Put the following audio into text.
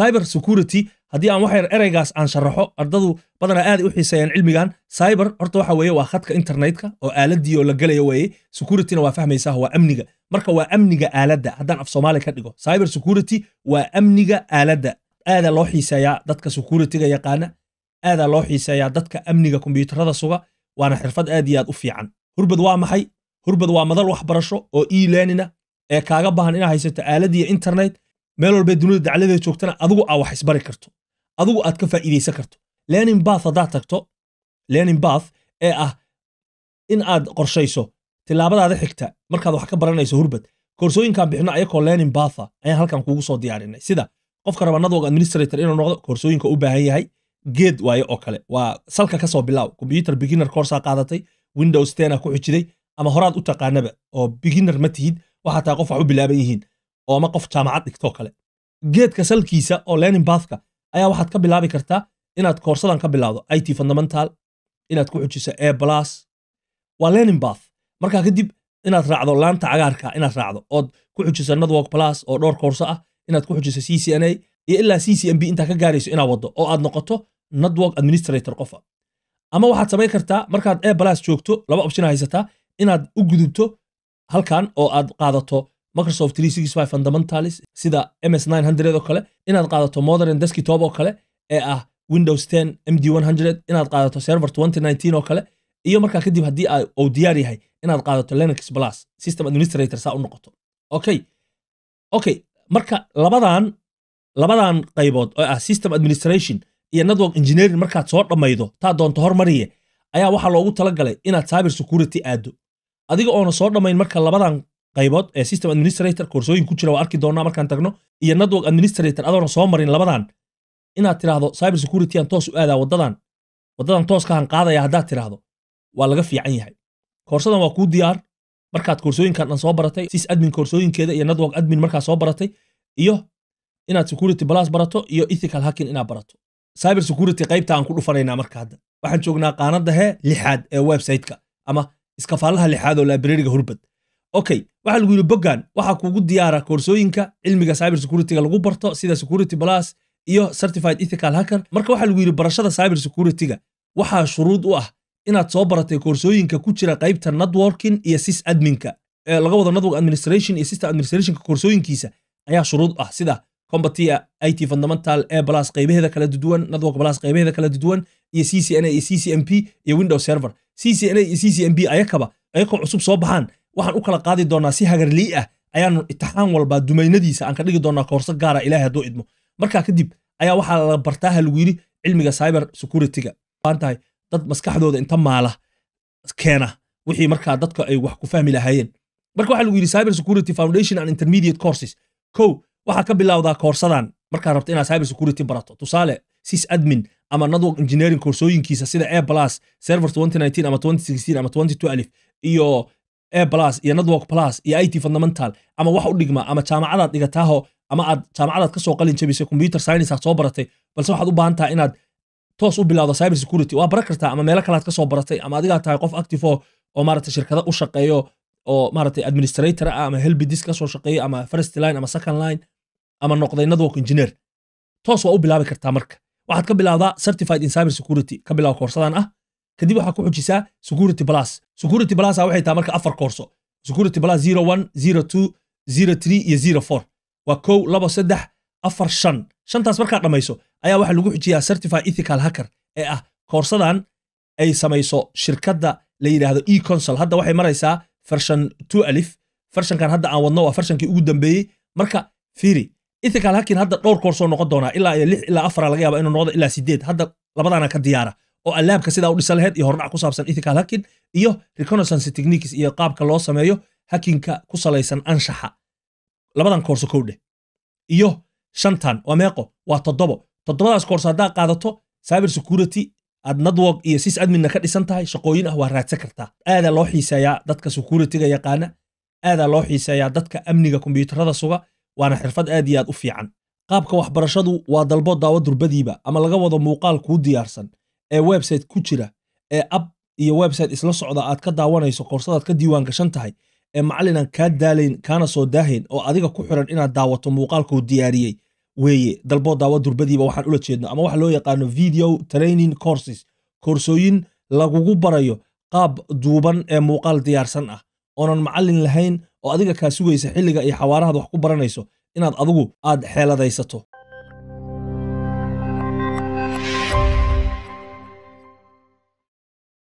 cyber security haddii aan waxyar ereygaas aan sharaxo ardadu badanaa aaday u xiiseeyaan cilmigan cyber horta waxa weeye waa khadka internetka oo aaladii oo la gelaya weeye securityna waa fahmaysaa waa amniga marka waa amniga aaladda haddaan af soomaali ka dhigo cyber security waa amniga aaladda aadaa loo xiiseeyaa dadka securityga yaqaana aadaa loo xiiseeyaa dadka amniga kombiyuutarada suga waana xirfad aad iyo aad u fiican hurbad waa maxay hurbad waa madal waxbarasho oo e learnina ee kaaga baahan inaa haysato aaladiiyo internet meel walba dunida dacladeeda joogtana adigu aa wax isbari karto adigu aad ka faa'iidaysan karto learning bath haddaad tagto learning bath ee ah in aad qorshayso tilaabadaada xigta markaad wax ka baranayso hurbad koorsooyinkaan bixino ayakoo learning batha ah, ayaan halkan kuugu soo diyaarinay sida qofka raba network administrator inuu noqdo koorsooyinka u baahan yahay geed waaye oo kale waa salka ka bilaaw computer beginner coursaa qaadatay windows ten aa ku xijiday ama horaad u taqaanaba oo beginner ma tihid waxaa qof wax u bilaaban yihiin oo ama qof jaamacad dhigtoo kale geedka salkiisa oo lenin bathka ayaa waxaad ka bilaabi kartaa inaad koorsadan ka bilaawdo i fundamental inaad ku xujiso a plus waa lenin bath markaa kadib inaad raacdo laanta cagaarka inaad raacdo ood ku xujiso network plus oo dhowr koorso ah inaad ku xujiso c c n a iyo ilaa c c m b intaa ka gaarayso inaad waddo oo aad noqoto network administrator qofa ama waxaad samayn kartaa markaad a plus joogto laba option haysataa inaad u gudubto halkan oo aad qaadato microsoft fundamentals sida m ms oo kale inaad qaadato modern deskitob oo kale ee ah windows md inaad qaadato server oo kale iyo markaa kadib haddii uu diyaar yahay inaad qaadato linux plus system administrator saa u noqoto okay okay marka labadan labadan qaybood oo ah system administration iyo network engineering markaad soo dhammaydo taa doonto hormariye ayaa waxaa loogu talagalay inaad cyber security aado adiga oona soo dhammayn marka labadan qaybood ee system administrator koorsooyin ku jira waa arki doonaa markaan tagno iyo network administrator adoona soo marin labadan inaad tiraahdo cyber security aan toos u aadaa wadadan wadadan tooskahan qaadaya haddaad tiraahdo waa laga fiican yahay koorsadan waa kuu diyaar markaad koorsooyinkan dhan soo baratay sis admin koorsooyinkeeda iyo network admin markaa soo baratay iyo inaad security plus barato iyo ethical hacking inaad barato cyber security qaybta aan ku dhufanaynaa marka hadda waxaan joognaa qaanada hee lixaad ee website ama iskafaalaha lixaad oo librariga hurbad okay waxaa lagu yidhi boggan waxaa kuugu diyaara koorsooyinka cilmiga cyber securityga lagu barto sida security plus iyo certified ethical hacker marka waxaa lagu yidhi barashada cyber securityga waxaa shuruud u ah inaad soo baratay koorsooyinka ku jira qaybta networking iyo sys adminka ee laga wado network administration iyo system administrationka koorsooyinkiisa ayaa shuruud ah sida combatia it fundamental e plus qaybaheeda kala duwan network plus qaybaheeda kala duwan iyo ccna iyo ccmp iyo windows server ccna iyo ccmp ayakaba ayakoo cusub soo baxaan waxaan u kala qaadi doonaa si hagarlii ah ayaanu itixaan walba dumaynadiisa aan ka dhigi doonaa koorso gaara ilaah hadduu idmo markaa kadib ayaa waxaa la bartaaha lagu yidhi cilmiga cyber securityga tahay dad maskaxdooda inta maala keena wixii markaa dadka ay wax ku fahmi lahaayeen marka waxaa lagu yidhi cyber security foundation and intermediate courses kow waxaa ka bilowdaa koorsadan markaa rabta inaad cyber security barato tusaale sis admin ama network engineering koorsooyinkiisa sida a plus server ama ama iyo plus iyo network plus iyo it fundamental ama wax u dhigma ama jaamacadaad dhigataaho ama aad jaamacadaad kasoo qalin jabisay computer science aad soo baratay balse waxaad u baahan tahay inaad toos u bilowdo cyber security waa baran kartaa ama meelo kalead kasoo baratay ama adigaa tahay qof active oo oo maaragtay shirkado u shaqeeyo oo maaragtay administrator ah ama helbidisk kasoo shaqeeyo ama first line ama second line ama noqday network engineer toos waa u bilaabi kartaa marka waxaad ka bilowdaa certified in cyber security ka bilow koorsadan ah kadib waxaa ku xujisaa security plus security plus ah waxay tahay marka afar koorso security plus 01 02 03 iyo 04 waa kow laba saddex afar shan shantaas markaad dhammayso ayaa waxaa lagu xujiyaa certify ethical hacker ee ah koorsadan ay samayso shirkadda la yidhaahdo e consol hadda waxay maraysaa farshan 2 alif farshankan hadda aan wadno waa farshankii ugu dambeeyey marka firi ethical hacking hadda dhowr koorsoo noqon doonaa ilaa iyo lix ilaa afara laga yaaba inuu noqdo ilaa sideed hadda labadaana ka diyaara oo alaabka sidaa u dhisan lahayd iyo hordhac ku saabsan ethical hacking iyo reconnaissance techniques iyo qaabka loo sameeyo hakinka ku salaysan anshaxa labadan koorso kowdheh iyo shantan waa meeqo waa toddobo toddobadaas koorso haddaad qaadato cyber security aad network iyo sis adminna ka dhisan tahay shaqooyin ah waa raadsan kartaa aadaa loo xiiseeyaa dadka securityga yaqaana aadaa loo xiiseeyaa dadka amniga kombiyuutarada suga waana xirfad aad iyo aad u fiican qaabka waxbarashadu waa dalbo daawo durbadiiba ama laga wado muuqaal kuu diyaarsan ee website ku jira ee app iyo website isla socda aad ka daawanayso koorsadaad ka diiwaan gashan tahay ee macalinaan kaa daalayn kaana soo daahayn oo adiga ku xiran inaad daawato muuqaalkuu diyaariyey weeye dalboo daawo durbadiiba waxaan ula jeedno ama waxa loo yaqaano video training courses koorsooyin lagugu barayo qaab duuban ee muuqaal diyaarsan ah oonan macallin lahayn oo adiga kaa sugaysa xilliga iyo xawaarahaad wax ku baranayso inaad adigu aad xeeladaysato